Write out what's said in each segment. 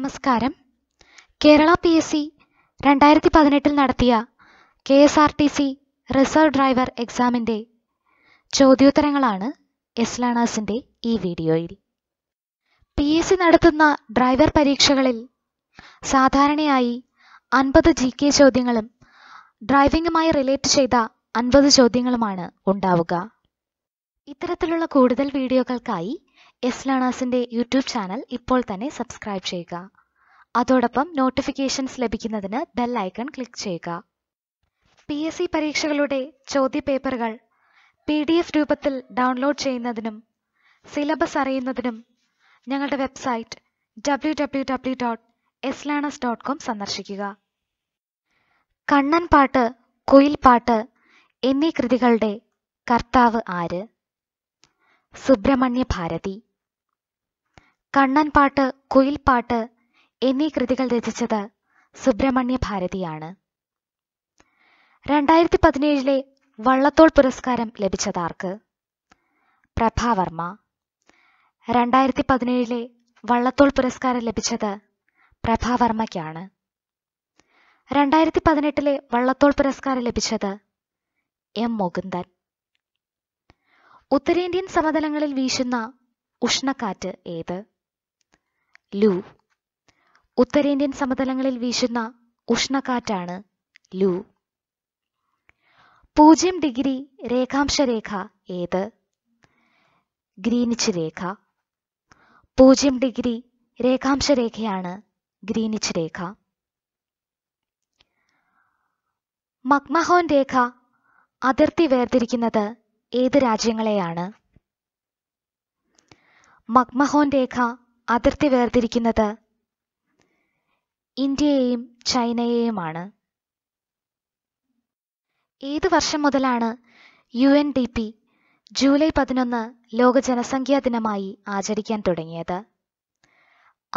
നമസ്കാരം Kerala P S C രണ്ടായിരത്തി പതിനെട്ടിൽ നടത്തിയ K S R T C reserve driver എക്സാമിൻ്റെ ചോദ്യോത്തരങ്ങളാണ് എസ് ലേണേഴ്സിൻ്റെ ഈ വീഡിയോയിൽ പി എസ് സി നടത്തുന്ന ഡ്രൈവർ പരീക്ഷകളിൽ സാധാരണയായി അൻപത് ജി കെ ചോദ്യങ്ങളും ഡ്രൈവിംഗുമായി റിലേറ്റ് ചെയ്ത അൻപത് ചോദ്യങ്ങളുമാണ് ഉണ്ടാവുക ഇത്തരത്തിലുള്ള കൂടുതൽ വീഡിയോകൾക്കായി എസ് ലേണേഴ്സിൻ്റെ യൂട്യൂബ് ചാനൽ ഇപ്പോൾ തന്നെ സബ്സ്ക്രൈബ് ചെയ്യുക അതോടൊപ്പം നോട്ടിഫിക്കേഷൻസ് ലഭിക്കുന്നതിന് ബെൽ ഐക്കൺ ക്ലിക്ക് ചെയ്യുക പി എസ് സി പരീക്ഷകളുടെ ചോദ്യപേപ്പറുകൾ പി ഡി എഫ് രൂപത്തിൽ ഡൗൺലോഡ് ചെയ്യുന്നതിനും സിലബസ് അറിയുന്നതിനും ഞങ്ങളുടെ website W W W dot learners dot com സന്ദർശിക്കുക കണ്ണൻ പാട്ട് പാട്ട് എന്നീ കൃതികളുടെ കർത്താവ് ആര് സുബ്രഹ്മണ്യ ഭാരതി കണ്ണൻപാട്ട് പാട്ട് എന്നീ കൃതികൾ രചിച്ചത് സുബ്രഹ്മണ്യ ഭാരതിയാണ് രണ്ടായിരത്തി പതിനേഴിലെ വള്ളത്തോൾ പുരസ്കാരം ലഭിച്ചതാർക്ക് പ്രഭാവർമ്മ രണ്ടായിരത്തി പതിനേഴിലെ വള്ളത്തോൾ പുരസ്കാരം ലഭിച്ചത് പ്രഭാവർമ്മയ്ക്കാണ് രണ്ടായിരത്തി പതിനെട്ടിലെ വള്ളത്തോൾ പുരസ്കാരം ലഭിച്ചത് എം മുകുന്ദൻ ഉത്തരേന്ത്യൻ സമതലങ്ങളിൽ വീശുന്ന ഉഷ്ണക്കാറ്റ് ഏത് ലൂ ഉത്തരേന്ത്യൻ സമതലങ്ങളിൽ വീശുന്ന ഉഷ്ണക്കാറ്റാണ് ലു പൂജ്യം ഡിഗ്രി രേഖാംശ രേഖ ഏത് ഗ്രീനിച്ച് രേഖ പൂജ്യം ഡിഗ്രി രേഖാംശ രേഖയാണ് ഗ്രീനിച്ച് രേഖ മക്മഹോൻ രേഖ അതിർത്തി വേർതിരിക്കുന്നത് ഏത് രാജ്യങ്ങളെയാണ് മക്മഹോൻ രേഖ അതിർത്തി വേർതിരിക്കുന്നത് ഇന്ത്യയെയും ചൈനയെയുമാണ് ഏത് വർഷം മുതലാണ് U N D P July പതിനൊന്ന് ലോക ജനസംഖ്യാ ദിനമായി ആചരിക്കാൻ തുടങ്ങിയത്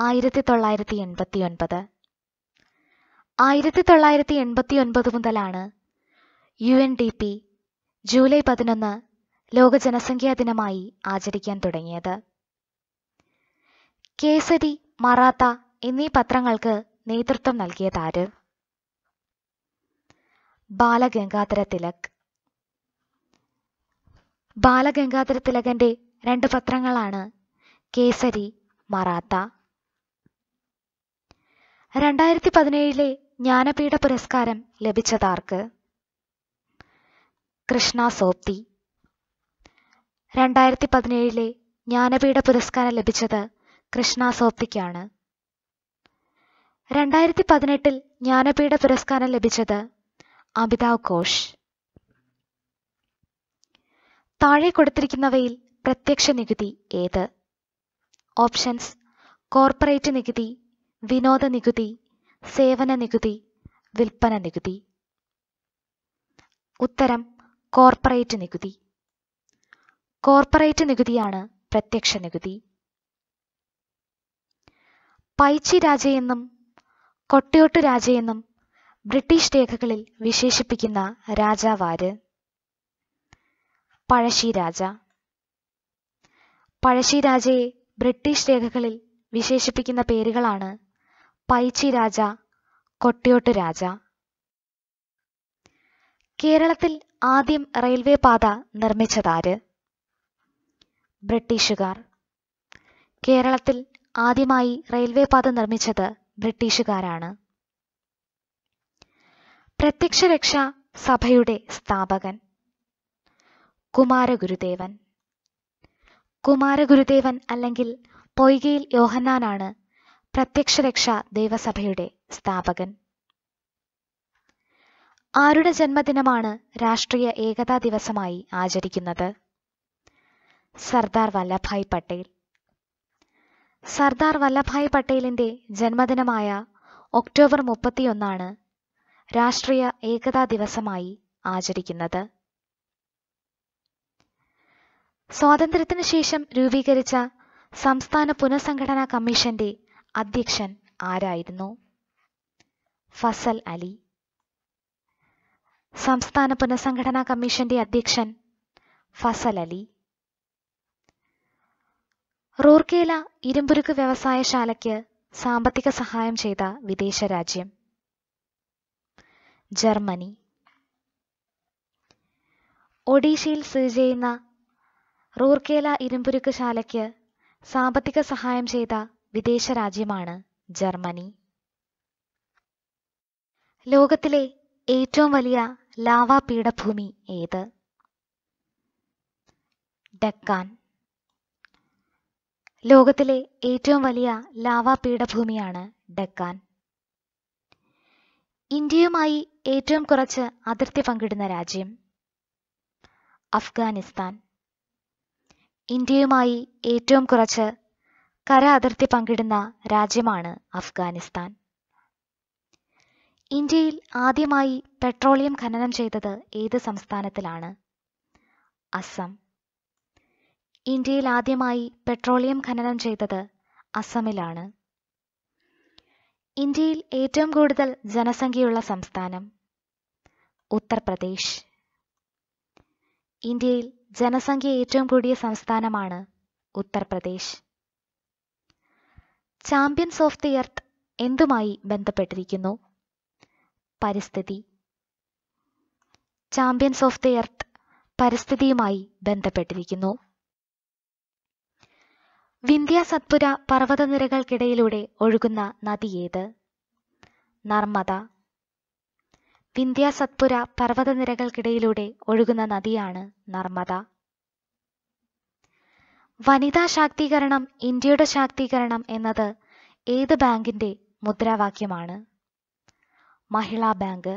ആയിരത്തി തൊള്ളായിരത്തി എൺപത്തി ഒൻപത് ആയിരത്തി തൊള്ളായിരത്തി എൺപത്തി ഒൻപത് മുതലാണ് U N D P July പതിനൊന്ന് ലോക ജനസംഖ്യാ ദിനമായി ആചരിക്കാൻ തുടങ്ങിയത് കേസരി മറാത്ത എന്നീ പത്രങ്ങൾക്ക് നേതൃത്വം നൽകിയതാര് ബാലഗംഗാധര തിലക് ബാലഗംഗാധര തിലകന്റെ രണ്ട് പത്രങ്ങളാണ് കേസരി മറാത്ത രണ്ടായിരത്തി പതിനേഴിലെ ജ്ഞാനപീഠ പുരസ്കാരം ലഭിച്ചതാർക്ക് കൃഷ്ണ സോപ്തി രണ്ടായിരത്തി പതിനേഴിലെ ജ്ഞാനപീഠ പുരസ്കാരം ലഭിച്ചത് കൃഷ്ണ സോപ്തിക്കാണ് രണ്ടായിരത്തി പതിനെട്ടിൽ ജ്ഞാനപീഠ പുരസ്കാരം ലഭിച്ചത് അമിതാവ് ഘോഷ് താഴെ കൊടുത്തിരിക്കുന്നവയിൽ പ്രത്യക്ഷ നികുതി ഏത് ഓപ്ഷൻസ് കോർപ്പറേറ്റ് നികുതി വിനോദ നികുതി സേവന നികുതി വിൽപ്പന നികുതി ഉത്തരം കോർപ്പറേറ്റ് നികുതി കോർപ്പറേറ്റ് നികുതിയാണ് പ്രത്യക്ഷ നികുതി പൈച്ചി രാജയെന്നും കൊട്ടയോട്ട് രാജയെന്നും ബ്രിട്ടീഷ് രേഖകളിൽ വിശേഷിപ്പിക്കുന്ന രാജാവാര് പഴശ്ശി രാജ പഴശ്ശി രാജയെ ബ്രിട്ടീഷ് രേഖകളിൽ വിശേഷിപ്പിക്കുന്ന പേരുകളാണ് പൈച്ചി രാജ കൊട്ടിയോട്ട് രാജ കേരളത്തിൽ ആദ്യം റെയിൽവേ പാത നിർമ്മിച്ചതാര് ബ്രിട്ടീഷുകാർ കേരളത്തിൽ ആദ്യമായി റെയിൽവേ പാത നിർമ്മിച്ചത് ബ്രിട്ടീഷുകാരാണ് പ്രത്യക്ഷ രക്ഷ സഭയുടെ സ്ഥാപകൻ കുമാരഗുരുദേവൻ കുമാരഗുരുദേവൻ അല്ലെങ്കിൽ പൊയ്കയിൽ യോഹന്നാനാണ് പ്രത്യക്ഷരക്ഷ ദേവസഭയുടെ സ്ഥാപകൻ ആരുടെ ജന്മദിനമാണ് രാഷ്ട്രീയ ഏകതാ ദിവസമായി ആചരിക്കുന്നത് സർദാർ വല്ലഭായ് പട്ടേൽ സർദാർ വല്ലഭായ് പട്ടേലിൻ്റെ ജന്മദിനമായ ഒക്ടോബർ മുപ്പത്തിയൊന്നാണ് രാഷ്ട്രീയ ഏകതാ ദിവസമായി ആചരിക്കുന്നത് സ്വാതന്ത്ര്യത്തിനു ശേഷം രൂപീകരിച്ച സംസ്ഥാന പുനഃസംഘടനാ കമ്മീഷന്റെ അധ്യക്ഷൻ ആരായിരുന്നു ഫസൽ അലി സംസ്ഥാന പുനഃസംഘടനാ കമ്മീഷന്റെ അധ്യക്ഷൻ ഫസൽ അലി റൂർക്കേല ഇരുമ്പുരുക്ക് വ്യവസായശാലയ്ക്ക് സാമ്പത്തിക സഹായം ചെയ്ത വിദേശ രാജ്യം ജർമ്മനി ഒഡീഷയിൽ സ്ഥിതി ചെയ്യുന്ന റൂർക്കേല ഇരുമ്പുരുക്ക് ശാലയ്ക്ക് സാമ്പത്തിക സഹായം ചെയ്ത വിദേശ രാജ്യമാണ് ജർമ്മനി ലോകത്തിലെ ഏറ്റവും വലിയ ലാവാ പീഠഭൂമി ഏത് ഡക്കാൻ ലോകത്തിലെ ഏറ്റവും വലിയ ലാവാ പീഠഭൂമിയാണ് ഡെക്കാൻ ഇന്ത്യയുമായി ഏറ്റവും കുറച്ച് അതിർത്തി പങ്കിടുന്ന രാജ്യം അഫ്ഗാനിസ്ഥാൻ ഇന്ത്യയുമായി ഏറ്റവും കുറച്ച് കര അതിർത്തി പങ്കിടുന്ന രാജ്യമാണ് അഫ്ഗാനിസ്ഥാൻ ഇന്ത്യയിൽ ആദ്യമായി പെട്രോളിയം ഖനനം ചെയ്തത് ഏത് സംസ്ഥാനത്തിലാണ് അസം ഇന്ത്യയിൽ ആദ്യമായി പെട്രോളിയം ഖനനം ചെയ്തത് അസമിലാണ് ഇന്ത്യയിൽ ഏറ്റവും കൂടുതൽ ജനസംഖ്യയുള്ള സംസ്ഥാനം ഉത്തർപ്രദേശ് ഇന്ത്യയിൽ ജനസംഖ്യ ഏറ്റവും കൂടിയ സംസ്ഥാനമാണ് Uttar Pradesh champions of the earth എന്തുമായി ബന്ധപ്പെട്ടിരിക്കുന്നു പരിസ്ഥിതി ചാമ്പ്യൻസ് ഓഫ് ദി എർത്ത് പരിസ്ഥിതിയുമായി ബന്ധപ്പെട്ടിരിക്കുന്നു വിന്ധ്യാസത്പുര പർവ്വതനിരകൾക്കിടയിലൂടെ ഒഴുകുന്ന ഏത് നർമ്മദ വിന്ധ്യാസത്പുര പർവ്വതനിരകൾക്കിടയിലൂടെ ഒഴുകുന്ന നദിയാണ് നർമ്മദ വനിതാ ശാക്തീകരണം ഇന്ത്യയുടെ ശാക്തീകരണം എന്നത് ഏത് ബാങ്കിന്റെ മുദ്രാവാക്യമാണ് മഹിളാ ബാങ്ക്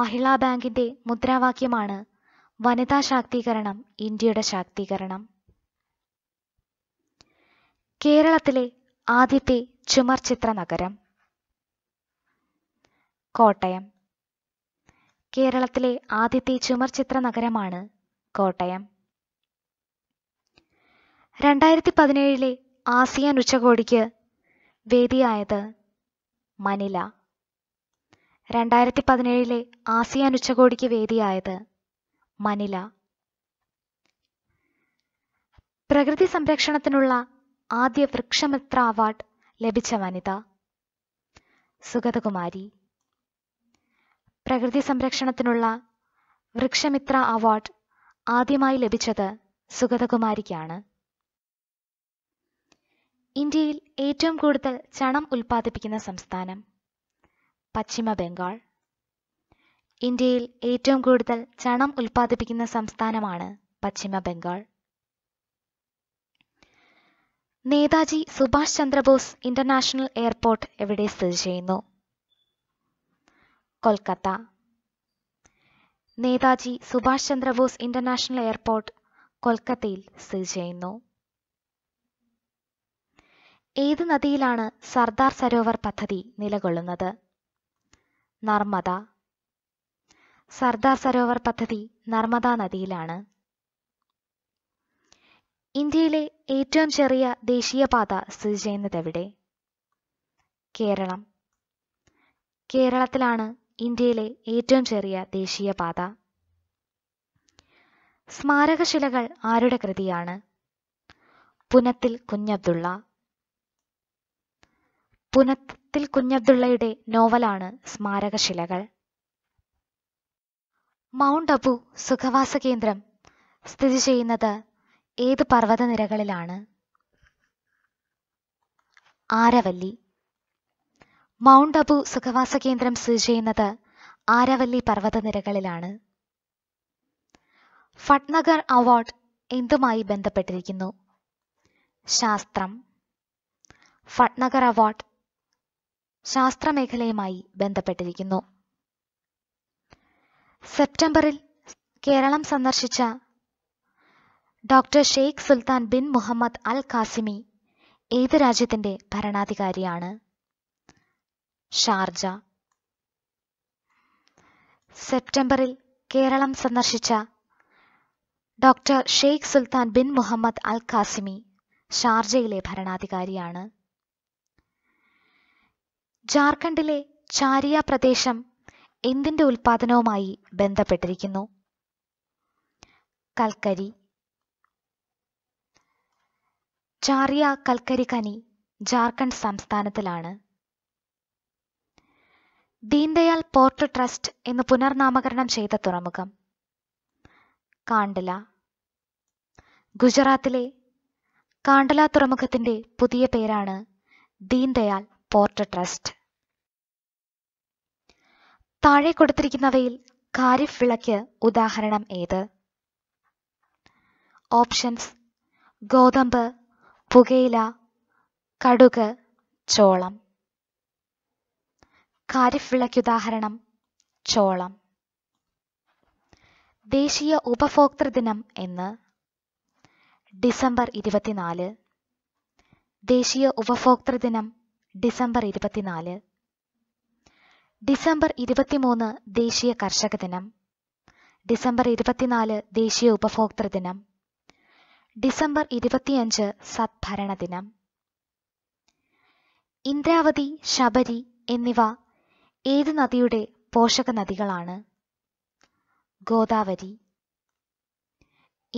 മഹിളാ ബാങ്കിന്റെ മുദ്രാവാക്യമാണ് വനിതാ ശാക്തീകരണം ഇന്ത്യയുടെ ശാക്തീകരണം കേരളത്തിലെ ആദ്യത്തെ ചുമർചിത്ര നഗരം കോട്ടയം കേരളത്തിലെ ആദ്യത്തെ ചുമർചിത്ര നഗരമാണ് കോട്ടയം രണ്ടായിരത്തി പതിനേഴിലെ ആസിയാൻ ഉച്ചകോടിക്ക് വേദിയായത് മനില രണ്ടായിരത്തി പതിനേഴിലെ ആസിയാൻ ഉച്ചകോടിക്ക് വേദിയായത് മനില പ്രകൃതി സംരക്ഷണത്തിനുള്ള ആദ്യ വൃക്ഷമിത്ര അവാർഡ് ലഭിച്ച വനിത സുഗതകുമാരി പ്രകൃതി സംരക്ഷണത്തിനുള്ള വൃക്ഷമിത്ര അവാർഡ് ആദ്യമായി ലഭിച്ചത് സുഗതകുമാരിക്കാണ് ഇന്ത്യയിൽ ഏറ്റവും കൂടുതൽ ചണം ഉൽപ്പാദിപ്പിക്കുന്ന സംസ്ഥാനം പശ്ചിമ ബംഗാൾ ഇന്ത്യയിൽ ഏറ്റവും കൂടുതൽ ചണം ഉൽപ്പാദിപ്പിക്കുന്ന സംസ്ഥാനമാണ് പശ്ചിമ ബംഗാൾ നേതാജി സുഭാഷ് ചന്ദ്രബോസ് ഇന്റർനാഷണൽ എയർപോർട്ട് എവിടെ സ്ഥിതി ചെയ്യുന്നു കൊൽക്കത്ത നേതാജി സുഭാഷ് ചന്ദ്രബോസ് ഇന്റർനാഷണൽ എയർപോർട്ട് കൊൽക്കത്തയിൽ സ്ഥിതി ചെയ്യുന്നു ഏത് നദിയിലാണ് സർദാർ സരോവർ പദ്ധതി നിലകൊള്ളുന്നത് നർമ്മദ സർദാർ സരോവർ പദ്ധതി നർമ്മദ നദിയിലാണ് ഇന്ത്യയിലെ ഏറ്റവും ചെറിയ ദേശീയപാത സ്ഥിതി ചെയ്യുന്നത് എവിടെ കേരളം കേരളത്തിലാണ് ഇന്ത്യയിലെ ഏറ്റവും ചെറിയ ദേശീയപാത സ്മാരകശിലകൾ ആരുടെ കൃതിയാണ് പുനത്തിൽ കുഞ്ഞബ്ദുള്ള പുനത്തിൽ കുഞ്ഞബ്ദുള്ളയുടെ നോവലാണ് സ്മാരകശിലകൾ മൗണ്ട് അബു സുഖവാസ കേന്ദ്രം സ്ഥിതി ചെയ്യുന്നത് ഏത് പർവ്വതനിരകളിലാണ് ആരവല്ലി മൗണ്ട് അബു സുഖവാസ കേന്ദ്രം സ്ഥിതി ചെയ്യുന്നത് ആരവല്ലി പർവ്വതനിരകളിലാണ് ഫട്നഗർ അവാർഡ് എന്തുമായി ബന്ധപ്പെട്ടിരിക്കുന്നു ശാസ്ത്രം ഫട്നഗർ അവാർഡ് ശാസ്ത്രമേഖലയുമായി ബന്ധപ്പെട്ടിരിക്കുന്നു സെപ്റ്റംബറിൽ കേരളം സന്ദർശിച്ച doctor Sheikh Sultan bin Muhammad Al Qasimi ഏത് രാജ്യത്തിന്റെ ഭരണാധികാരിയാണ് ഷാർജ സെപ്റ്റംബറിൽ കേരളം സന്ദർശിച്ച doctor Sheikh Sultan bin Muhammad Al Qasimi ഷാർജയിലെ ഭരണാധികാരിയാണ് ജാർഖണ്ഡിലെ ചാരിയ പ്രദേശം എന്തിന്റെ ഉൽപാദനവുമായി ബന്ധപ്പെട്ടിരിക്കുന്നു കൽക്കരി ചാറിയ കൽക്കരി കനി ജാർഖണ്ഡ് സംസ്ഥാനത്തിലാണ് ദീൻദയാൽ പോർട്ട് ട്രസ്റ്റ് എന്ന് പുനർനാമകരണം ചെയ്ത തുറമുഖം കാണ്ടല ഗുജറാത്തിലെ കാണ്ടല തുറമുഖത്തിന്റെ പുതിയ പേരാണ് ദീൻദയാൽ പോർട്ട് ട്രസ്റ്റ് താഴെ കൊടുത്തിരിക്കുന്നവയിൽ ഖാരിഫ് വിളക്ക് ഉദാഹരണം ഏത് ഓപ്ഷൻസ് ഗോതമ്പ് പുകയില കടുക് ചോളം ഖാരിഫ് വിളയ്ക്കുദാഹരണം ചോളം ദേശീയ ഉപഭോക്തൃ ദിനം എന്ന് ഡിസംബർ ഇരുപത്തിനാല് ദേശീയ ഉപഭോക്തൃ ദിനം ഡിസംബർ ഇരുപത്തിനാല് ഡിസംബർ ഇരുപത്തിമൂന്ന് ദേശീയ കർഷക ദിനം ഡിസംബർ ഇരുപത്തിനാല് ദേശീയ ഉപഭോക്തൃ ദിനം ഡിസംബർ ഇരുപത്തിയഞ്ച് സദ്ഭരണ ദിനം ഇന്ദ്രാവതി ശബരി എന്നിവ ഏത് നദിയുടെ പോഷക നദികളാണ് ഗോദാവരി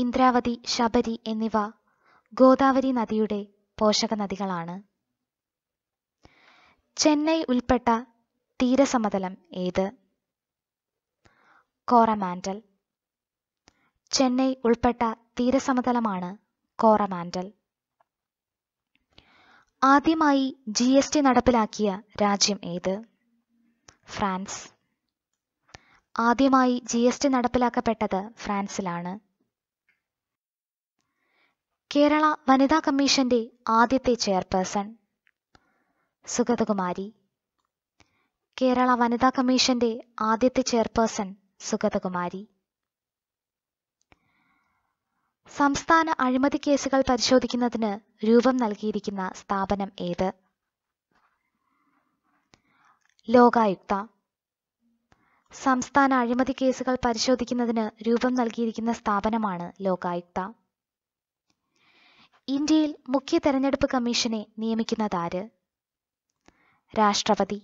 ഇന്ദ്രാവതി ശബരി എന്നിവ ഗോദാവരി നദിയുടെ പോഷക നദികളാണ് ചെന്നൈ ഉൾപ്പെട്ട തീരസമതലം ഏത് കോറമാൻഡൽ ചെന്നൈ ഉൾപ്പെട്ട തീരസമതലമാണ് കോറമാൻഡൽ ആദ്യമായി ജി എസ് ടി നടപ്പിലാക്കിയ രാജ്യം ഏത് ഫ്രാൻസ് ആദ്യമായി ജി എസ് ടി നടപ്പിലാക്കപ്പെട്ടത് ഫ്രാൻസിലാണ് കേരള വനിതാ കമ്മീഷന്റെ ആദ്യത്തെ ചെയർപേഴ്സൺ സുഗതകുമാരി കേരള വനിതാ കമ്മീഷന്റെ ആദ്യത്തെ ചെയർപേഴ്സൺ സുഗതകുമാരി സംസ്ഥാന അഴിമതി കേസുകൾ പരിശോധിക്കുന്നതിന് രൂപം നൽകിയിരിക്കുന്ന സ്ഥാപനം ഏത് ലോകായുക്ത സംസ്ഥാന അഴിമതി കേസുകൾ പരിശോധിക്കുന്നതിന് രൂപം നൽകിയിരിക്കുന്ന സ്ഥാപനമാണ് ലോകായുക്ത ഇന്ത്യയിൽ മുഖ്യ തെരഞ്ഞെടുപ്പ് കമ്മീഷനെ നിയമിക്കുന്നതാര് രാഷ്ട്രപതി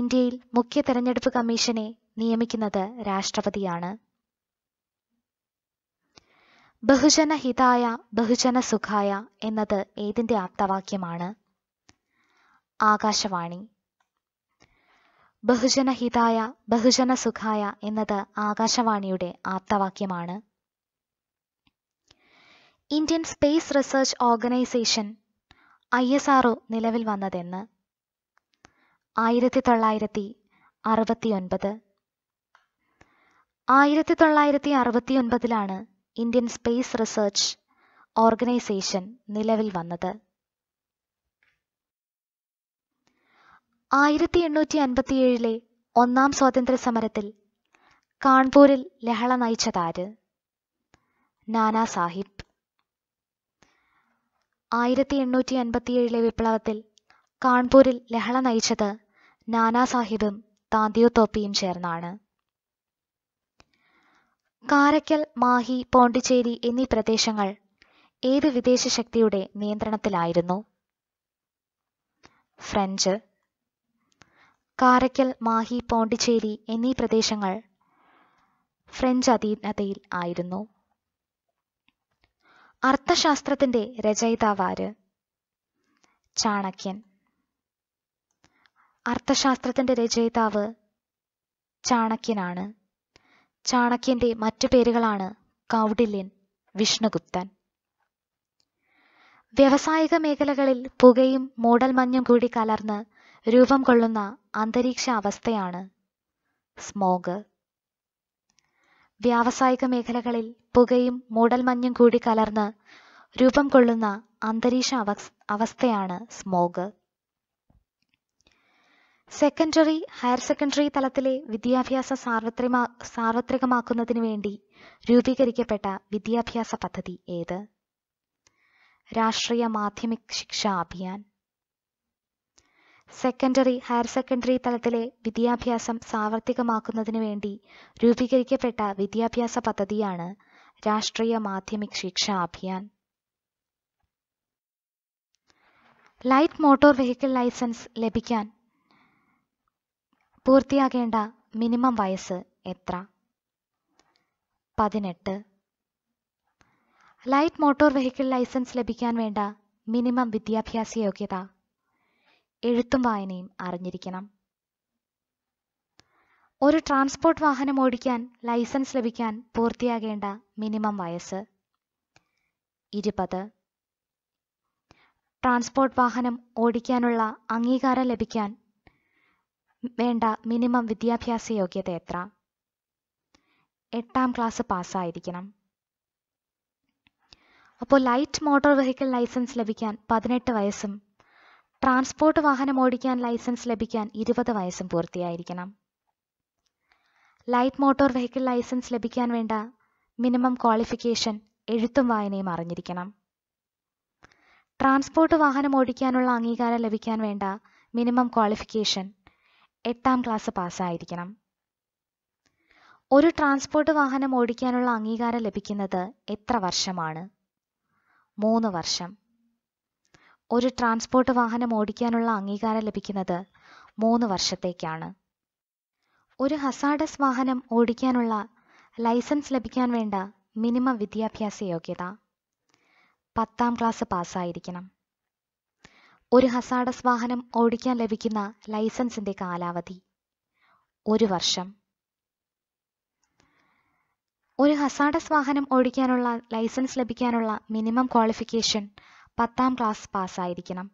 ഇന്ത്യയിൽ മുഖ്യ തെരഞ്ഞെടുപ്പ് കമ്മീഷനെ നിയമിക്കുന്നത് രാഷ്ട്രപതിയാണ് ബഹുജന ഹിതായ ബഹുജന സുഖായ എന്നത് ഏതിൻ്റെ ആപ്തവാക്യമാണ് ആകാശവാണി ബഹുജന ഹിതായ ബഹുജന സുഖായ എന്നത് ആകാശവാണിയുടെ ആപ്തവാക്യമാണ് Indian space research organisation I S R O നിലവിൽ വന്നതെന്ന് ആയിരത്തി തൊള്ളായിരത്തി അറുപത്തിയൊൻപത് ആയിരത്തി തൊള്ളായിരത്തി അറുപത്തിയൊൻപതിലാണ് ഇന്ത്യൻ സ്പേസ് റിസർച്ച് ഓർഗനൈസേഷൻ നിലവിൽ വന്നത് ആയിരത്തി എണ്ണൂറ്റി അൻപത്തിയേഴിലെ ഒന്നാം സ്വാതന്ത്ര്യ സമരത്തിൽ കാൺപൂരിൽ ലഹള നയിച്ചതാര് നാനാ സാഹിബ് ആയിരത്തി എണ്ണൂറ്റി അൻപത്തിയേഴിലെ വിപ്ലവത്തിൽ കാൺപൂരിൽ ലഹള നയിച്ചത് നാനാ സാഹിബും തോപ്പിയും ചേർന്നാണ് കാരയ്ക്കൽ മാഹി പോണ്ടിച്ചേരി എന്നീ പ്രദേശങ്ങൾ ഏത് വിദേശ ശക്തിയുടെ നിയന്ത്രണത്തിലായിരുന്നു ഫ്രഞ്ച് കാരയ്ക്കൽ മാഹി പോണ്ടിച്ചേരി എന്നീ പ്രദേശങ്ങൾ ഫ്രഞ്ച് അധീനതയിൽ ആയിരുന്നു അർത്ഥശാസ്ത്രത്തിന്റെ രചയിതാവാര് ചാണക്യൻ അർത്ഥശാസ്ത്രത്തിന്റെ രചയിതാവ് ചാണക്യനാണ് ചാണക്യന്റെ മറ്റു പേരുകളാണ് കൗഡില്യൻ വിഷ്ണുഗുപ്തൻ വ്യവസായിക മേഖലകളിൽ പുകയും മഞ്ഞും കൂടി കലർന്ന് രൂപം കൊള്ളുന്ന അന്തരീക്ഷ അവസ്ഥയാണ് സ്മോഗ് വ്യാവസായിക മേഖലകളിൽ പുകയും മഞ്ഞും കൂടി കലർന്ന് രൂപം കൊള്ളുന്ന അന്തരീക്ഷ അവസ്ഥയാണ് സ്മോഗ് സെക്കൻഡറി ഹയർ സെക്കൻഡറി തലത്തിലെ വിദ്യാഭ്യാസ സാർവത്രിമാ സാർവത്രികമാക്കുന്നതിനു വേണ്ടി രൂപീകരിക്കപ്പെട്ട വിദ്യാഭ്യാസ പദ്ധതി ഏത് രാഷ്ട്രീയ Madhyamik Shiksha Abhiyan secondary higher secondary തലത്തിലെ വിദ്യാഭ്യാസം സാർവത്രികമാക്കുന്നതിനു വേണ്ടി രൂപീകരിക്കപ്പെട്ട വിദ്യാഭ്യാസ പദ്ധതിയാണ് Rashtriya Madhyamik Shiksha Abhiyan light motor vehicle licence ലഭിക്കാൻ പൂർത്തിയാകേണ്ട മിനിമം വയസ്സ് എത്ര പതിനെട്ട് ലൈറ്റ് മോട്ടോർ വെഹിക്കിൾ ലൈസൻസ് ലഭിക്കാൻ വേണ്ട മിനിമം വിദ്യാഭ്യാസ യോഗ്യത എഴുത്തും വായനയും അറിഞ്ഞിരിക്കണം ഒരു ട്രാൻസ്പോർട്ട് വാഹനം ഓടിക്കാൻ ലൈസൻസ് ലഭിക്കാൻ പൂർത്തിയാകേണ്ട മിനിമം വയസ്സ് ഇരുപത് ട്രാൻസ്പോർട്ട് വാഹനം ഓടിക്കാനുള്ള അംഗീകാരം ലഭിക്കാൻ വേണ്ട മിനിമം വിദ്യാഭ്യാസ യോഗ്യത എത്ര എട്ടാം ക്ലാസ് പാസ്സായിരിക്കണം അപ്പോൾ ലൈറ്റ് മോട്ടോർ വെഹിക്കിൾ ലൈസൻസ് ലഭിക്കാൻ പതിനെട്ട് വയസ്സും ട്രാൻസ്പോർട്ട് വാഹനം ഓടിക്കാൻ ലൈസൻസ് ലഭിക്കാൻ ഇരുപത് വയസ്സും പൂർത്തിയായിരിക്കണം ലൈറ്റ് മോട്ടോർ വെഹിക്കിൾ ലൈസൻസ് ലഭിക്കാൻ വേണ്ട മിനിമം ക്വാളിഫിക്കേഷൻ എഴുത്തും വായനയും അറിഞ്ഞിരിക്കണം ട്രാൻസ്പോർട്ട് വാഹനം ഓടിക്കാനുള്ള അംഗീകാരം ലഭിക്കാൻ വേണ്ട മിനിമം ക്വാളിഫിക്കേഷൻ എട്ടാം ക്ലാസ് പാസ്സായിരിക്കണം ഒരു ട്രാൻസ്പോർട്ട് വാഹനം ഓടിക്കാനുള്ള അംഗീകാരം ലഭിക്കുന്നത് എത്ര വർഷമാണ് മൂന്ന് വർഷം ഒരു ട്രാൻസ്പോർട്ട് വാഹനം ഓടിക്കാനുള്ള അംഗീകാരം ലഭിക്കുന്നത് മൂന്ന് വർഷത്തേക്കാണ് ഒരു ഹസാഡസ് വാഹനം ഓടിക്കാനുള്ള ലൈസൻസ് ലഭിക്കാൻ വേണ്ട മിനിമം വിദ്യാഭ്യാസ യോഗ്യത പത്താം ക്ലാസ് പാസ്സായിരിക്കണം ഒരു ഹസാഡസ് വാഹനം ഓടിക്കാൻ ലഭിക്കുന്ന ലൈസൻസിന്റെ കാലാവധി ഒരു വർഷം ഒരു ഹസാഡസ് വാഹനം ഓടിക്കാനുള്ള ലൈസൻസ് ലഭിക്കാനുള്ള മിനിമം ക്വാളിഫിക്കേഷൻ പത്താം ക്ലാസ് പാസ്സായിരിക്കണം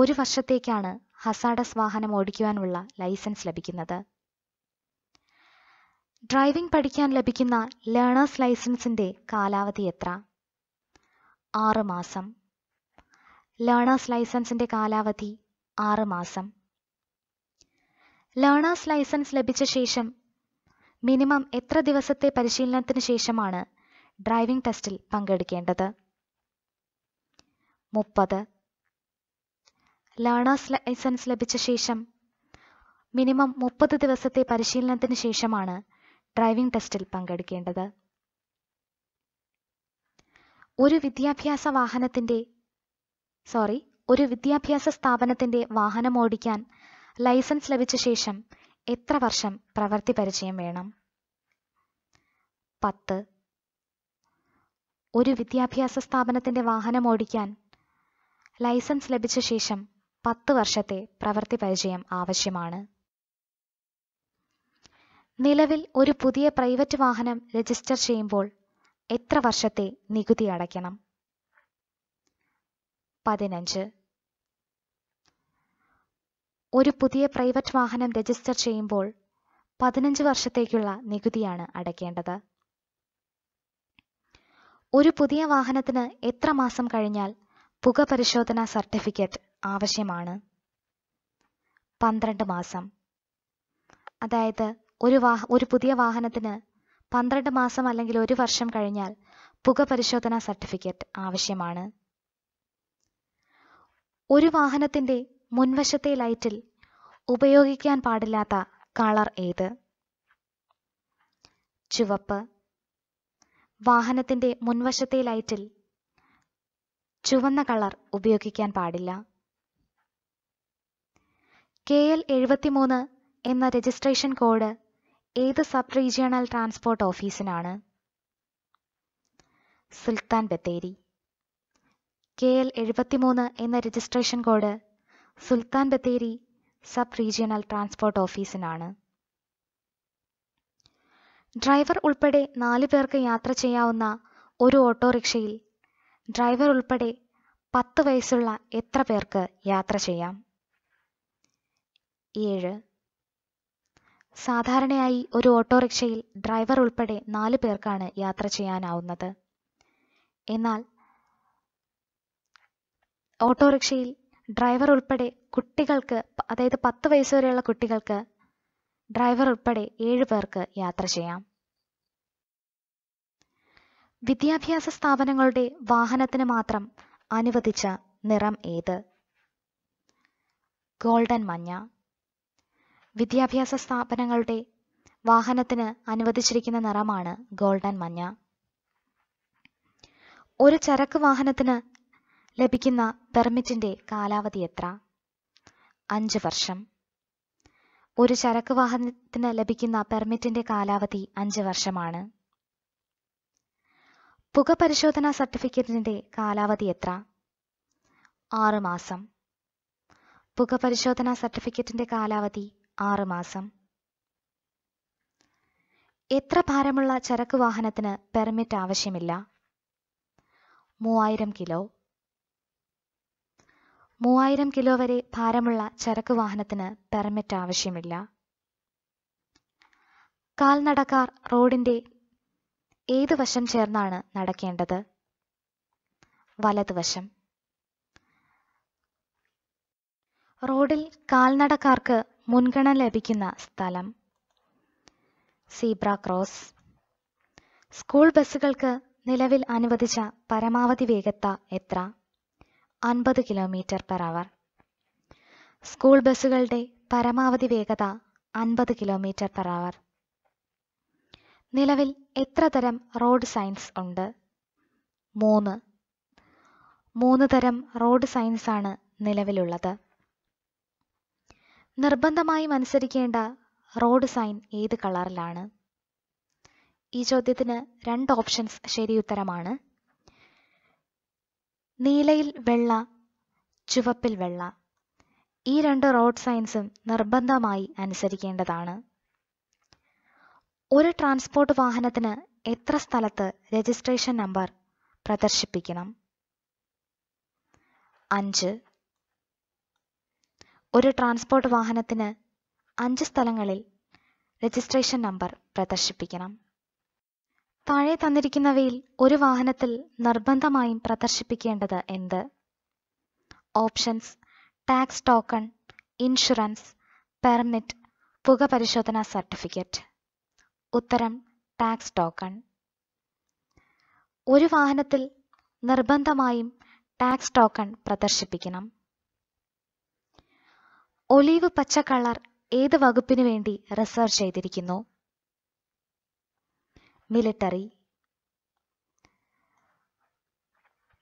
ഒരു വർഷത്തേക്കാണ് ഹസാഡസ് വാഹനം ഓടിക്കുവാനുള്ള ലൈസൻസ് ലഭിക്കുന്നത് ഡ്രൈവിംഗ് പഠിക്കാൻ ലഭിക്കുന്ന ലേണേഴ്സ് ലൈസൻസിന്റെ കാലാവധി എത്ര ആറ് മാസം ലേണേഴ്സ് ലൈസൻസിന്റെ കാലാവധി ആറ് മാസം ലേണേഴ്സ് ലൈസൻസ് ലഭിച്ച ശേഷം മിനിമം എത്ര ദിവസത്തെ പരിശീലനത്തിന് ശേഷമാണ് ഡ്രൈവിംഗ് ടെസ്റ്റിൽ പങ്കെടുക്കേണ്ടത് മുപ്പത് ലേണേഴ്സ് ലൈസൻസ് ലഭിച്ച ശേഷം മിനിമം മുപ്പത് ദിവസത്തെ പരിശീലനത്തിന് ശേഷമാണ് ഡ്രൈവിംഗ് ടെസ്റ്റിൽ പങ്കെടുക്കേണ്ടത് ഒരു വിദ്യാഭ്യാസ വാഹനത്തിന്റെ സോറി ഒരു വിദ്യാഭ്യാസ സ്ഥാപനത്തിന്റെ വാഹനം ഓടിക്കാൻ ലൈസൻസ് ലഭിച്ച ശേഷം എത്ര വർഷം പ്രവൃത്തി പരിചയം വേണം പത്ത് ഒരു വിദ്യാഭ്യാസ സ്ഥാപനത്തിന്റെ വാഹനം ഓടിക്കാൻ ലൈസൻസ് ലഭിച്ച ശേഷം പത്ത് വർഷത്തെ പ്രവൃത്തി പരിചയം ആവശ്യമാണ് നിലവിൽ ഒരു പുതിയ പ്രൈവറ്റ് വാഹനം രജിസ്റ്റർ ചെയ്യുമ്പോൾ എത്ര വർഷത്തെ നികുതി അടയ്ക്കണം പതിനഞ്ച് ഒരു പുതിയ പ്രൈവറ്റ് വാഹനം രജിസ്റ്റർ ചെയ്യുമ്പോൾ പതിനഞ്ച് വർഷത്തേക്കുള്ള നികുതിയാണ് അടയ്ക്കേണ്ടത് ഒരു പുതിയ വാഹനത്തിന് എത്ര മാസം കഴിഞ്ഞാൽ പുക പരിശോധനാ സർട്ടിഫിക്കറ്റ് ആവശ്യമാണ് പന്ത്രണ്ട് മാസം അതായത് ഒരു വാഹ ഒരു പുതിയ വാഹനത്തിന് പന്ത്രണ്ട് മാസം അല്ലെങ്കിൽ ഒരു വർഷം കഴിഞ്ഞാൽ പുക പരിശോധനാ സർട്ടിഫിക്കറ്റ് ആവശ്യമാണ് ഒരു വാഹനത്തിന്റെ മുൻവശത്തെ ലൈറ്റിൽ ഉപയോഗിക്കാൻ പാടില്ലാത്ത കളർ ഏത് ചുവപ്പ് വാഹനത്തിന്റെ മുൻവശത്തെ ലൈറ്റിൽ ചുവന്ന കളർ ഉപയോഗിക്കാൻ പാടില്ല കെ എൽ എഴുപത്തിമൂന്ന് എന്ന രജിസ്ട്രേഷൻ കോഡ് ഏത് സബ് റീജിയണൽ ട്രാൻസ്പോർട്ട് ഓഫീസിനാണ് സുൽത്താൻ ബത്തേരി കെ എൽ എഴുപത്തിമൂന്ന് എന്ന registration code Sultan Bathery sub regional transport ഓഫീസിനാണ് ഡ്രൈവർ ഉൾപ്പെടെ നാല് പേർക്ക് യാത്ര ചെയ്യാവുന്ന ഒരു ഓട്ടോറിക്ഷയിൽ ഡ്രൈവർ ഉൾപ്പെടെ പത്ത് വയസ്സുള്ള എത്ര പേർക്ക് യാത്ര ചെയ്യാം ഏഴ് സാധാരണയായി ഒരു ഓട്ടോറിക്ഷയിൽ ഡ്രൈവർ ഉൾപ്പെടെ നാല് പേർക്കാണ് യാത്ര ചെയ്യാനാവുന്നത് എന്നാൽ ഓട്ടോറിക്ഷയിൽ ഡ്രൈവർ ഉൾപ്പെടെ കുട്ടികൾക്ക് അതായത് പത്ത് വയസ്സ് വരെയുള്ള കുട്ടികൾക്ക് ഡ്രൈവർ ഉൾപ്പെടെ ഏഴ് പേർക്ക് യാത്ര ചെയ്യാം വിദ്യാഭ്യാസ സ്ഥാപനങ്ങളുടെ വാഹനത്തിന് മാത്രം അനുവദിച്ച നിറം ഏത് ഗോൾഡൻ മഞ്ഞ വിദ്യാഭ്യാസ സ്ഥാപനങ്ങളുടെ വാഹനത്തിന് അനുവദിച്ചിരിക്കുന്ന നിറമാണ് ഗോൾഡൻ മഞ്ഞ ഒരു ചരക്ക് വാഹനത്തിന് ലഭിക്കുന്ന പെർമിറ്റിന്റെ കാലാവധി എത്ര അഞ്ച് വർഷം ഒരു ചരക്ക് വാഹനത്തിന് ലഭിക്കുന്ന പെർമിറ്റിന്റെ കാലാവധി അഞ്ച് വർഷമാണ് പുക പരിശോധനാ സർട്ടിഫിക്കറ്റിന്റെ കാലാവധി എത്ര ആറ് മാസം പുക പരിശോധനാ സർട്ടിഫിക്കറ്റിന്റെ കാലാവധി ആറ് മാസം എത്ര ഭാരമുള്ള ചരക്ക് വാഹനത്തിന് പെർമിറ്റ് ആവശ്യമില്ല മൂവായിരം കിലോ മൂവായിരം കിലോ വരെ ഭാരമുള്ള ചരക്ക് വാഹനത്തിന് പെർമിറ്റ് ആവശ്യമില്ല കാൽനടക്കാർ റോഡിന്റെ ഏതു വശം ചേർന്നാണ് നടക്കേണ്ടത് വലതുവശം റോഡിൽ കാൽനടക്കാർക്ക് മുൻഗണന ലഭിക്കുന്ന സ്ഥലം സീബ്ര ക്രോസ് സ്കൂൾ ബസ്സുകൾക്ക് നിലവിൽ അനുവദിച്ച പരമാവധി വേഗത എത്ര അൻപത് കിലോമീറ്റർ പെർ അവർ സ്കൂൾ ബസ്സുകളുടെ പരമാവധി വേഗത അൻപത് കിലോമീറ്റർ പെർ അവർ നിലവിൽ എത്ര തരം റോഡ് സൈൻസ് ഉണ്ട് മൂന്ന് മൂന്ന് തരം റോഡ് സൈൻസ് ആണ് നിലവിലുള്ളത് നിർബന്ധമായും അനുസരിക്കേണ്ട റോഡ് സൈൻ ഏത് കളറിലാണ് ഈ ചോദ്യത്തിന് രണ്ട് ഓപ്ഷൻസ് ശരിയുത്തരമാണ് ഉത്തരമാണ് നീലയിൽ വെള്ള ചുവപ്പിൽ വെള്ള ഈ രണ്ട് റോഡ് സൈൻസും നിർബന്ധമായി അനുസരിക്കേണ്ടതാണ് ഒരു ട്രാൻസ്പോർട്ട് വാഹനത്തിന് എത്ര സ്ഥലത്ത് രജിസ്ട്രേഷൻ നമ്പർ പ്രദർശിപ്പിക്കണം അഞ്ച് ഒരു ട്രാൻസ്പോർട്ട് വാഹനത്തിന് അഞ്ച് സ്ഥലങ്ങളിൽ രജിസ്ട്രേഷൻ നമ്പർ പ്രദർശിപ്പിക്കണം താഴെ തന്നിരിക്കുന്നവയിൽ ഒരു വാഹനത്തിൽ നിർബന്ധമായും പ്രദർശിപ്പിക്കേണ്ടത് എന്ത് options tax token insurance permit പുക പരിശോധനാ സർട്ടിഫിക്കറ്റ് ഉത്തരം ടാക്സ് ടോക്കൺ ഒരു വാഹനത്തിൽ നിർബന്ധമായും ടാക്സ് ടോക്കൺ പ്രദർശിപ്പിക്കണം ഒലീവ് പച്ച കളർ ഏത് വകുപ്പിനു വേണ്ടി റിസർവ് ചെയ്തിരിക്കുന്നു മിലിറ്ററി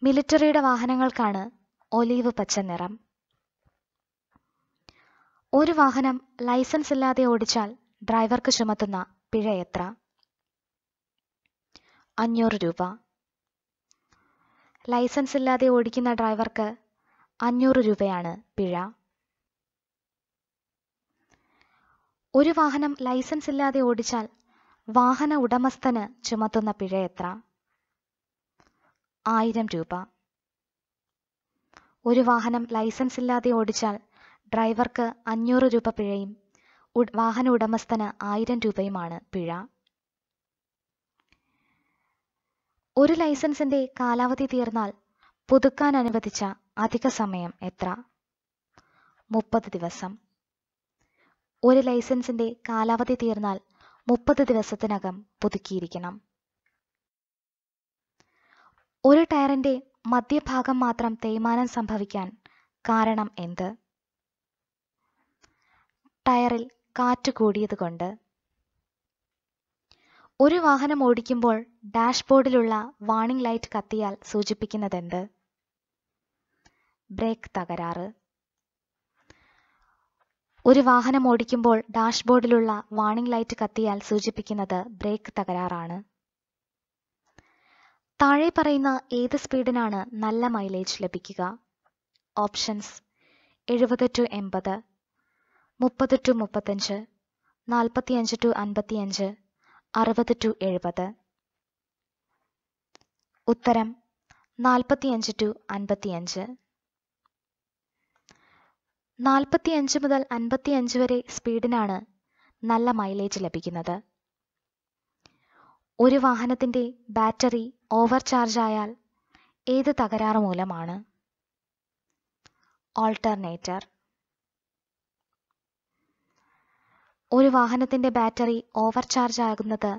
മിലിറ്ററിയുടെ വാഹനങ്ങൾക്കാണ് ഒലീവ് പച്ച നിറം ഒരു വാഹനം ലൈസൻസ് ഇല്ലാതെ ഓടിച്ചാൽ ഡ്രൈവർക്ക് ചുമത്തുന്ന പിഴ എത്ര അഞ്ഞൂറ് രൂപ ലൈസൻസ് ഇല്ലാതെ ഓടിക്കുന്ന ഡ്രൈവർക്ക് അഞ്ഞൂറ് രൂപയാണ് പിഴ ഒരു വാഹനം ലൈസൻസ് ഇല്ലാതെ ഓടിച്ചാൽ വാഹന ഉടമസ്ഥന് ചുമത്തുന്ന പിഴ എത്ര ആയിരം രൂപ ഒരു വാഹനം ലൈസൻസ് ഇല്ലാതെ ഓടിച്ചാൽ ഡ്രൈവർക്ക് അഞ്ഞൂറ് രൂപ പിഴയും വാഹന ഉടമസ്ഥന് ആയിരം രൂപയുമാണ് പിഴ ഒരു ലൈസൻസിന്റെ കാലാവധി തീർന്നാൽ പുതുക്കാൻ അനുവദിച്ച അധിക സമയം എത്ര മുപ്പത് ദിവസം ഒരു ലൈസൻസിന്റെ കാലാവധി തീർന്നാൽ മുപ്പത് ദിവസത്തിനകം പുതുക്കിയിരിക്കണം ഒരു ടയറിന്റെ മധ്യഭാഗം മാത്രം തേയ്മാനം സംഭവിക്കാൻ കാരണം എന്ത് ടയറിൽ കാറ്റ് കൂടിയത് കൊണ്ട് ഒരു വാഹനം ഓടിക്കുമ്പോൾ ഡാഷ്ബോർഡിലുള്ള വാണിംഗ് ലൈറ്റ് കത്തിയാൽ സൂചിപ്പിക്കുന്നതെന്ത് ബ്രേക്ക് തകരാറ് ഒരു വാഹനം ഓടിക്കുമ്പോൾ ഡാഷ്ബോർഡിലുള്ള വാണിംഗ് ലൈറ്റ് കത്തിയാൽ സൂചിപ്പിക്കുന്നത് ബ്രേക്ക് തകരാറാണ് താഴെ പറയുന്ന ഏത് സ്പീഡിനാണ് നല്ല മൈലേജ് ലഭിക്കുക ഓപ്ഷൻസ് എഴുപത് ടു എൺപത് മുപ്പത് ടു മുപ്പത്തഞ്ച് നാൽപ്പത്തിയഞ്ച് ടു അൻപത്തിയഞ്ച് അറുപത് ടു എഴുപത് ഉത്തരം നാൽപ്പത്തിയഞ്ച് ടു അൻപത്തിയഞ്ച് നാൽപ്പത്തിയഞ്ച് മുതൽ അൻപത്തിയഞ്ച് വരെ സ്പീഡിനാണ് നല്ല മൈലേജ് ലഭിക്കുന്നത് ഒരു വാഹനത്തിൻ്റെ ബാറ്ററി ഓവർ ചാർജ് ആയാൽ ഏത് തകരാറ് മൂലമാണ് ഓൾട്ടർനേറ്റർ ഒരു വാഹനത്തിൻ്റെ ബാറ്ററി ഓവർ ചാർജ് ആകുന്നത്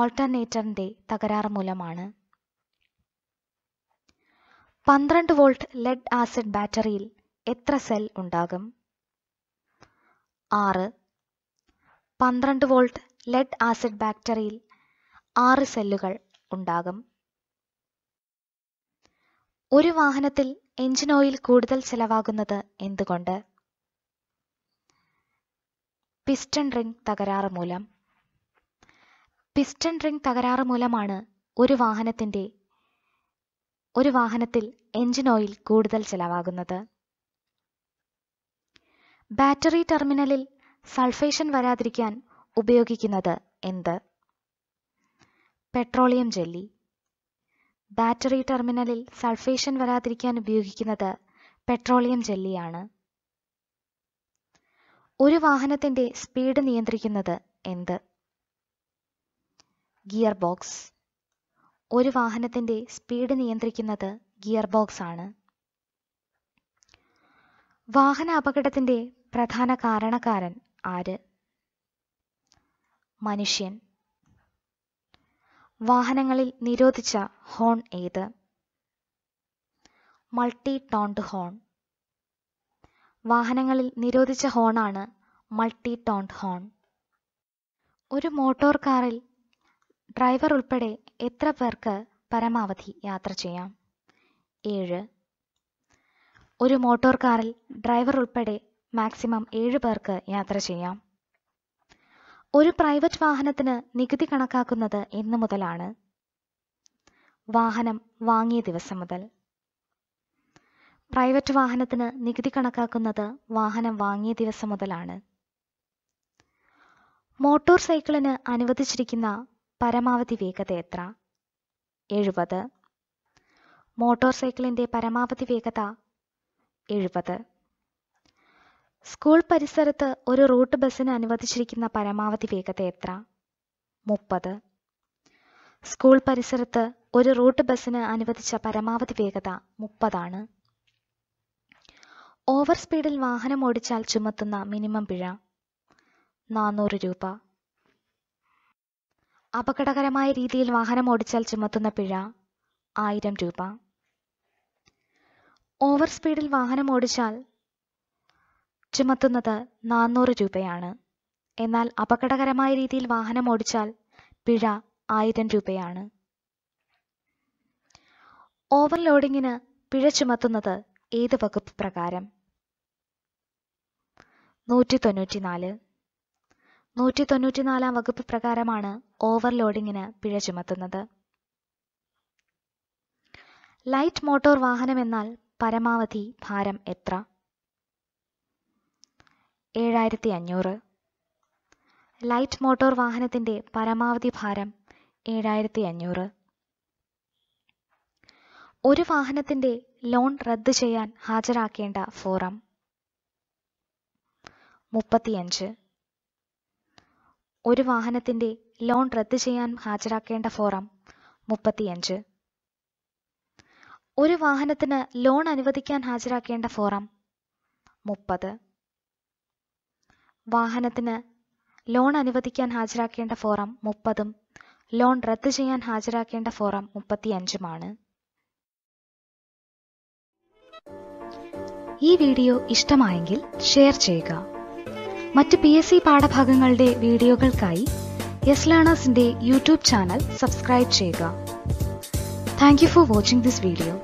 ഓൾട്ടർനേറ്ററിൻ്റെ തകരാറ് മൂലമാണ് പന്ത്രണ്ട് വോൾട്ട് ലെഡ് ആസിഡ് ബാറ്ററിയിൽ എത്ര സെൽ ഉണ്ടാകും ആറ് പന്ത്രണ്ട് വോൾട്ട് ലെഡ് ആസിഡ് ബാക്ടറിയിൽ ആറ് സെല്ലുകൾ ഉണ്ടാകും ഒരു വാഹനത്തിൽ എഞ്ചിൻ ഓയിൽ കൂടുതൽ ചെലവാകുന്നത് എന്തുകൊണ്ട് പിസ്റ്റൺ റിംഗ് തകരാറ് മൂലം പിസ്റ്റൺ റിംഗ് തകരാറ് മൂലമാണ് ഒരു വാഹനത്തിൻ്റെ ഒരു വാഹനത്തിൽ എഞ്ചിൻ ഓയിൽ കൂടുതൽ ചെലവാകുന്നത് ബാറ്ററി ടെർമിനലിൽ സൾഫേഷൻ വരാതിരിക്കാൻ ഉപയോഗിക്കുന്നത് എന്ത് പെട്രോളിയം ജെല്ലി ബാറ്ററി ടെർമിനലിൽ സൾഫേഷൻ വരാതിരിക്കാൻ ഉപയോഗിക്കുന്നത് പെട്രോളിയം ജെല്ലിയാണ് ഒരു വാഹനത്തിന്റെ സ്പീഡ് നിയന്ത്രിക്കുന്നത് എന്ത് ഗിയർ ബോക്സ് ഒരു വാഹനത്തിന്റെ സ്പീഡ് നിയന്ത്രിക്കുന്നത് ഗിയർ ബോക്സ് ആണ് വാഹന അപകടത്തിന്റെ പ്രധാന കാരണക്കാരൻ ആര് മനുഷ്യൻ വാഹനങ്ങളിൽ നിരോധിച്ച ഹോൺ ഏത് മൾട്ടി ടോണ്ട് ഹോൺ വാഹനങ്ങളിൽ നിരോധിച്ച ഹോണാണ് മൾട്ടി ടോണ്ട് ഹോൺ ഒരു മോട്ടോർ കാറിൽ ഡ്രൈവർ ഉൾപ്പെടെ എത്ര പേർക്ക് പരമാവധി യാത്ര ചെയ്യാം ഏഴ് ഒരു മോട്ടോർ കാറിൽ ഡ്രൈവർ ഉൾപ്പെടെ മാക്സിമം ഏഴ് പേർക്ക് യാത്ര ചെയ്യാം ഒരു പ്രൈവറ്റ് വാഹനത്തിന് നികുതി കണക്കാക്കുന്നത് എന്ന് മുതലാണ് വാഹനം വാങ്ങിയ ദിവസം മുതൽ പ്രൈവറ്റ് വാഹനത്തിന് നികുതി കണക്കാക്കുന്നത് വാഹനം വാങ്ങിയ ദിവസം മുതലാണ് മോട്ടോർ സൈക്കിളിന് അനുവദിച്ചിരിക്കുന്ന പരമാവധി വേഗത എത്ര എഴുപത് മോട്ടോർ സൈക്കിളിൻ്റെ പരമാവധി വേഗത എഴുപത് സ്കൂൾ പരിസരത്ത് ഒരു റൂട്ട് ബസ്സിന് അനുവദിച്ചിരിക്കുന്ന പരമാവധി വേഗത എത്ര മുപ്പത് സ്കൂൾ പരിസരത്ത് ഒരു റൂട്ട് ബസ്സിന് അനുവദിച്ച പരമാവധി വേഗത മുപ്പതാണ് ഓവർ സ്പീഡിൽ വാഹനം ഓടിച്ചാൽ ചുമത്തുന്ന മിനിമം പിഴ നാനൂറ് രൂപ അപകടകരമായ രീതിയിൽ വാഹനം ഓടിച്ചാൽ ചുമത്തുന്ന പിഴ ആയിരം രൂപ ഓവർ സ്പീഡിൽ വാഹനം ഓടിച്ചാൽ ചുമത്തുന്നത് നാനൂറ് രൂപയാണ് എന്നാൽ അപകടകരമായ രീതിയിൽ വാഹനം ഓടിച്ചാൽ പിഴ ആയിരം രൂപയാണ് ഓവർലോഡിങ്ങിന് പിഴ ചുമത്തുന്നത് ഏത് വകുപ്പ് പ്രകാരം നൂറ്റി നാല് നൂറ്റി നാലാം വകുപ്പ് പ്രകാരമാണ് ഓവർലോഡിങ്ങിന് പിഴ ചുമത്തുന്നത് ലൈറ്റ് മോട്ടോർ വാഹനം എന്നാൽ പരമാവധി ഭാരം എത്ര ഏഴായിരത്തി അഞ്ഞൂറ് ലൈറ്റ് മോട്ടോർ വാഹനത്തിൻ്റെ പരമാവധി ഭാരം ഏഴായിരത്തി അഞ്ഞൂറ് ഒരു വാഹനത്തിൻ്റെ ലോൺ റദ്ദ് ചെയ്യാൻ ഹാജരാക്കേണ്ട ഫോറം മുപ്പത്തിയഞ്ച് ഒരു വാഹനത്തിൻ്റെ ലോൺ റദ്ദ് ചെയ്യാൻ ഹാജരാക്കേണ്ട ഫോറം മുപ്പത്തിയഞ്ച് ഒരു വാഹനത്തിന് ലോൺ അനുവദിക്കാൻ ഹാജരാക്കേണ്ട ഫോറം മുപ്പത് വാഹനത്തിന് ലോൺ അനുവദിക്കാൻ ഹാജരാക്കേണ്ട ഫോറം മുപ്പതും ലോൺ റദ്ദ് ചെയ്യാൻ ഹാജരാക്കേണ്ട ഫോറം മുപ്പത്തിയഞ്ചുമാണ് ഈ വീഡിയോ ഇഷ്ടമായെങ്കിൽ ഷെയർ ചെയ്യുക മറ്റ് പി എസ് സി പാഠഭാഗങ്ങളുടെ വീഡിയോകൾക്കായി യെസ് ലേണേഴ്സിന്റെ യൂട്യൂബ് ചാനൽ സബ്സ്ക്രൈബ് ചെയ്യുക thank you for watching this video